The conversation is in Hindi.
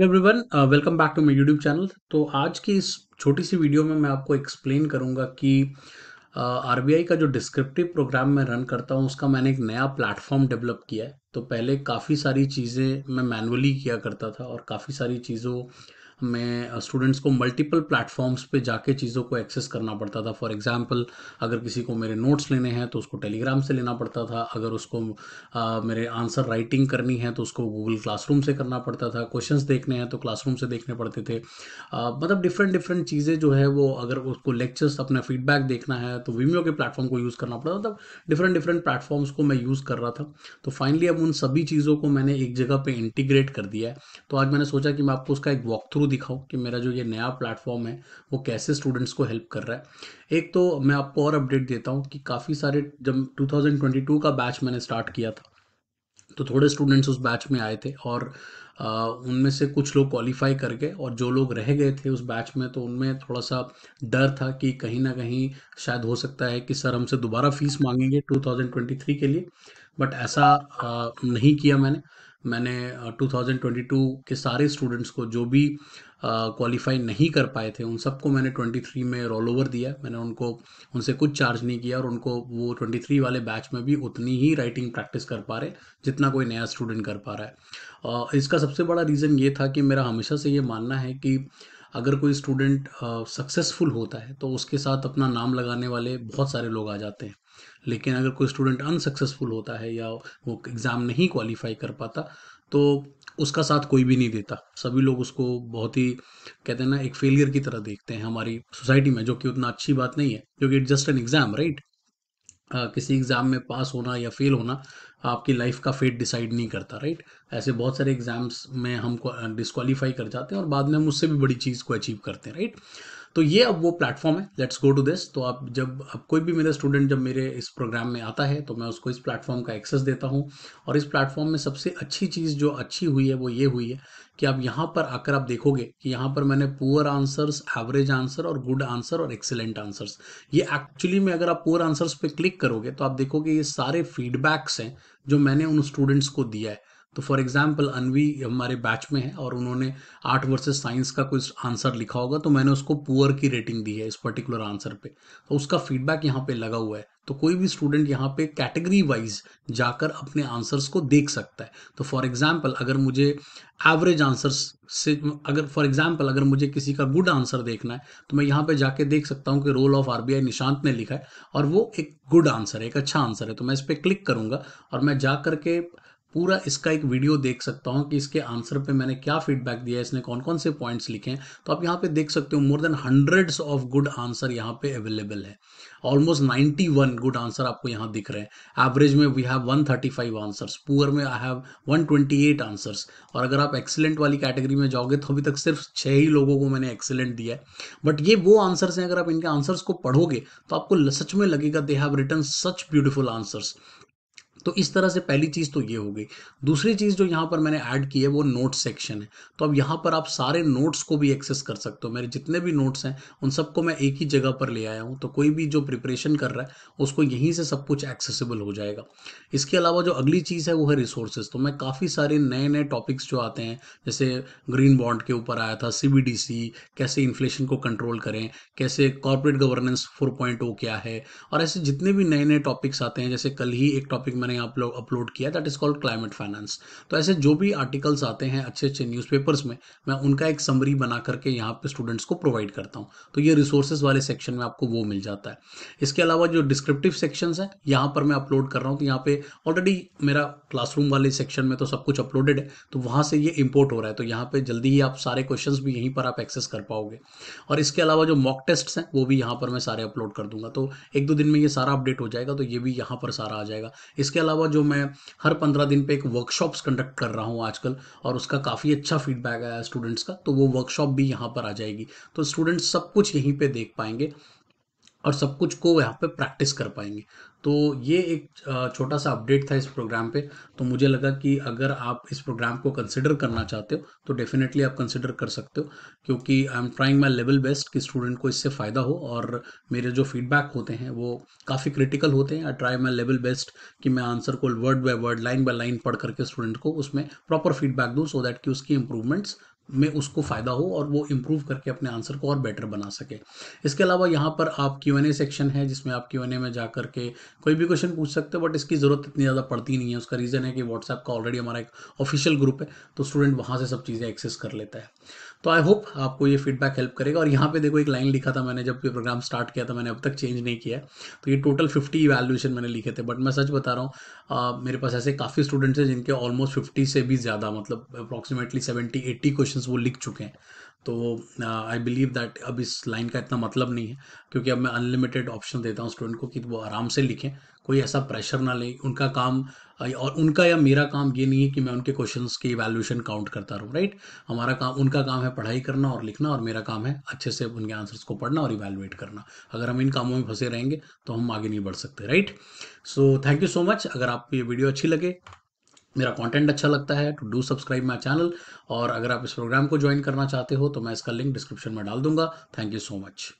everyone welcome back to my YouTube channel तो आज की इस छोटी सी वीडियो में मैं आपको एक्सप्लेन करूंगा कि आरबीआई uh, का जो डिस्क्रिप्टिव प्रोग्राम मैं रन करता हूं उसका मैंने एक नया प्लेटफॉर्म डेवलप किया है तो पहले काफ़ी सारी चीज़ें मैं मैनुअली किया करता था और काफ़ी सारी चीज़ों में स्टूडेंट्स को मल्टीपल प्लेटफॉर्म्स पे जाके चीज़ों को एक्सेस करना पड़ता था फॉर एग्जांपल अगर किसी को मेरे नोट्स लेने हैं तो उसको टेलीग्राम से लेना पड़ता था अगर उसको आ, मेरे आंसर राइटिंग करनी है तो उसको गूगल क्लासरूम से करना पड़ता था क्वेश्चन देखने हैं तो क्लासरूम से देखने पड़ते थे आ, मतलब डिफरेंट डिफरेंट चीज़ें जो है वो अगर उसको लेक्चर्स अपना फीडबैक देखना है तो वीमियो के प्लेटफॉर्म को यूज़ करना पड़ता मतलब डिफरेंट डिफरेंट प्लेटफॉर्म्स को मैं यूज़ कर रहा था तो फाइनली अब उन सभी चीज़ों को मैंने एक जगह पर इंटीग्रेट कर दिया है तो आज मैंने सोचा कि मैं आपको उसका एक वॉक थ्रू दिखाओ कि मेरा जो ये नया प्लेटफॉर्म है वो कैसे स्टूडेंट्स को हेल्प कर रहा है एक तो मैं आपको और अपडेट देता हूँ कि काफ़ी सारे जब 2022 का बैच मैंने स्टार्ट किया था तो थोड़े स्टूडेंट्स उस बैच में आए थे और उनमें से कुछ लोग क्वालिफाई कर गए और जो लोग रह गए थे उस बैच में तो उनमें थोड़ा सा डर था कि कहीं ना कहीं शायद हो सकता है कि सर हमसे दोबारा फीस मांगेंगे 2023 के लिए बट ऐसा नहीं किया मैंने मैंने 2022 के सारे स्टूडेंट्स को जो भी क्वालिफाई नहीं कर पाए थे उन सबको मैंने 23 में रोल ओवर दिया मैंने उनको उनसे कुछ चार्ज नहीं किया और उनको वो 23 वाले बैच में भी उतनी ही राइटिंग प्रैक्टिस कर पा रहे जितना कोई नया स्टूडेंट कर पा रहा है इसका सबसे बड़ा रीज़न ये था कि मेरा हमेशा से ये मानना है कि अगर कोई स्टूडेंट सक्सेसफुल होता है तो उसके साथ अपना नाम लगाने वाले बहुत सारे लोग आ जाते हैं लेकिन अगर कोई स्टूडेंट अनसक्सेसफुल होता है या वो एग्ज़ाम नहीं क्वालिफाई कर पाता तो उसका साथ कोई भी नहीं देता सभी लोग उसको बहुत ही कहते हैं ना एक फेलियर की तरह देखते हैं हमारी सोसाइटी में जो कि उतना अच्छी बात नहीं है क्योंकि it's just an exam right किसी एग्ज़ाम में पास होना या फेल होना आपकी लाइफ का फेट डिसाइड नहीं करता राइट ऐसे बहुत सारे एग्ज़ाम्स में हमको डिस्कालीफाई कर जाते हैं और बाद में हम उससे भी बड़ी चीज़ को अचीव करते हैं राइट तो ये अब वो प्लेटफॉर्म है लेट्स गो टू दिस तो आप जब अब कोई भी मेरा स्टूडेंट जब मेरे इस प्रोग्राम में आता है तो मैं उसको इस प्लेटफॉर्म का एक्सेस देता हूँ और इस प्लेटफॉर्म में सबसे अच्छी चीज़ जो अच्छी हुई है वो ये हुई है कि आप यहाँ पर आकर आप देखोगे कि यहाँ पर मैंने पुअर आंसर्स एवरेज आंसर और गुड आंसर और एक्सेलेंट आंसर्स ये एक्चुअली में अगर आप पुअर आंसर्स पे क्लिक करोगे तो आप देखोगे ये सारे फीडबैक्स हैं जो मैंने उन स्टूडेंट्स को दिया है तो फॉर एग्जाम्पल अनवी हमारे बैच में है और उन्होंने आर्ट वर्सेज साइंस का कुछ आंसर लिखा होगा तो मैंने उसको पुअर की रेटिंग दी है इस पर्टिकुलर आंसर पे तो उसका फीडबैक यहाँ पे लगा हुआ है तो कोई भी स्टूडेंट यहाँ पे कैटेगरी वाइज जाकर अपने आंसर्स को देख सकता है तो फॉर एग्जाम्पल अगर मुझे एवरेज आंसर्स से अगर फॉर एग्जाम्पल अगर मुझे किसी का गुड आंसर देखना है तो मैं यहाँ पे जाके देख सकता हूँ कि रोल ऑफ आरबीआई निशांत ने लिखा है और वो एक गुड आंसर है एक अच्छा आंसर है तो मैं इस पर क्लिक करूँगा और मैं जा करके पूरा इसका एक वीडियो देख सकता हूँ कि इसके आंसर पे मैंने क्या फीडबैक दिया है इसने कौन कौन से पॉइंट्स लिखे हैं तो आप यहाँ पे देख सकते हो more than hundreds of good answer यहाँ पे अवेलेबल है ऑलमोस्ट वन गुड आंसर आपको यहाँ दिख रहे हैं एवरेज में we have one thirty five answers poor में I have one twenty eight answers और अगर आप एक्सीलेंट वाली कैटेगरी में जाओगे तो अभी तक सिर्फ छः ही लोगों को मैंने एक्सीलेंट दिया है बट ये वो आंसर्स हैं अगर आप इनके आंसर्स को पढ़ोगे तो आपको सच में लगेगा they have written such beautiful answers तो इस तरह से पहली चीज़ तो ये हो गई दूसरी चीज़ जो यहाँ पर मैंने ऐड की है वो नोट सेक्शन है तो अब यहाँ पर आप सारे नोट्स को भी एक्सेस कर सकते हो मेरे जितने भी नोट्स हैं उन सबको मैं एक ही जगह पर ले आया हूँ तो कोई भी जो प्रिपरेशन कर रहा है उसको यहीं से सब कुछ एक्सेसिबल हो जाएगा इसके अलावा जो अगली चीज़ है वो है रिसोर्सेज तो मैं काफ़ी सारे नए नए टॉपिक्स जो आते हैं जैसे ग्रीन बॉन्ड के ऊपर आया था सी कैसे इन्फ्लेशन को कंट्रोल करें कैसे कॉर्पोरेट गवर्नेंस फोर क्या है और ऐसे जितने भी नए नए टॉपिक्स आते हैं जैसे कल ही एक टॉपिक मैंने मैंने अपलोड किया that is called climate finance तो ऐसे जो भी आर्टिकल्स आते हैं अच्छे अच्छे न्यूज़पेपर्स में मैं उनका एक समरी बना करके यहाँ पे स्टूडेंट्स को प्रोवाइड करता हूँ तो ये रिसोर्सेज वाले सेक्शन में आपको वो मिल जाता है इसके अलावा जो डिस्क्रिप्टिव सेक्शन है यहाँ पर मैं अपलोड कर रहा हूँ तो यहाँ पे ऑलरेडी मेरा क्लासरूम वाले सेक्शन में तो सब कुछ अपलोडेड है तो वहाँ से ये इम्पोर्ट हो रहा है तो यहाँ पे जल्दी ही आप सारे क्वेश्चन भी यहीं पर आप एक्सेस कर पाओगे और इसके अलावा जो मॉक टेस्ट हैं वो भी यहाँ पर मैं सारे अपलोड कर दूंगा तो एक दो दिन में ये सारा अपडेट हो जाएगा तो ये भी यहाँ पर सारा आ जाएगा इसके अलावा जो मैं हर पंद्रह दिन पे एक वर्कशॉप्स कंडक्ट कर रहा हूँ आजकल और उसका काफ़ी अच्छा फीडबैक आया स्टूडेंट्स का तो वो वर्कशॉप भी यहाँ पर आ जाएगी तो स्टूडेंट्स सब कुछ यहीं पर देख पाएंगे और सब कुछ को यहाँ पे प्रैक्टिस कर पाएंगे तो ये एक छोटा सा अपडेट था इस प्रोग्राम पे तो मुझे लगा कि अगर आप इस प्रोग्राम को कंसिडर करना चाहते हो तो डेफिनेटली आप कंसिडर कर सकते हो क्योंकि I am trying my level best कि स्टूडेंट को इससे फ़ायदा हो और मेरे जो फीडबैक होते हैं वो काफ़ी क्रिटिकल होते हैं I try my level best कि मैं आंसर को word by word line by line पढ़ करके स्टूडेंट को उसमें प्रॉपर फीडबैक दूँ सो दैट कि उसकी इंप्रूवमेंट्स में उसको फ़ायदा हो और वो इम्प्रूव करके अपने आंसर को और बेटर बना सके इसके अलावा यहाँ पर आप क्यू एन ए सेक्शन है जिसमें आप क्यू एन ए में जा करके कोई भी क्वेश्चन पूछ सकते हो बट इसकी ज़रूरत इतनी ज़्यादा पड़ती नहीं है उसका रीज़न है कि व्हाट्सएप का ऑलरेडी हमारा एक ऑफिशियल ग्रुप है तो स्टूडेंट वहाँ से सब चीज़ें एक्सेस कर लेता है तो आई होप आपको ये फीडबैक हेल्प करेगा और यहाँ पे देखो एक लाइन लिखा था मैंने जब ये प्रोग्राम स्टार्ट किया था मैंने अब तक चेंज नहीं किया तो ये टोटल फिफ्टी वैल्यूएशन मैंने लिखे थे बट मैं सच बता रहा हूँ मेरे पास ऐसे काफ़ी स्टूडेंट्स हैं जिनके ऑलमोस्ट फिफ्टी से भी ज़्यादा मतलब अप्रॉक्सीमेटली सेवेंटी एट्टी क्वेश्चन वो लिख चुके हैं तो आई बिलीव दैट अब इस लाइन का इतना मतलब नहीं है क्योंकि अब मैं अनलिमिटेड ऑप्शन देता हूँ स्टूडेंट को कि वो आराम से लिखें कोई ऐसा प्रेशर ना लें उनका काम और उनका या मेरा काम ये नहीं है कि मैं उनके क्वेश्चन की इवेल्यूशन काउंट करता रहूँ राइट हमारा काम उनका काम है पढ़ाई करना और लिखना और मेरा काम है अच्छे से उनके आंसर्स को पढ़ना और इवेल्युएट करना अगर हम इन कामों में फंसे रहेंगे तो हम आगे नहीं बढ़ सकते right so thank you so much अगर आपको ये वीडियो अच्छी लगे मेरा कंटेंट अच्छा लगता है to do subscribe my channel और अगर आप इस प्रोग्राम को ज्वाइन करना चाहते हो तो मैं इसका लिंक डिस्क्रिप्शन में डाल दूंगा थैंक यू सो मच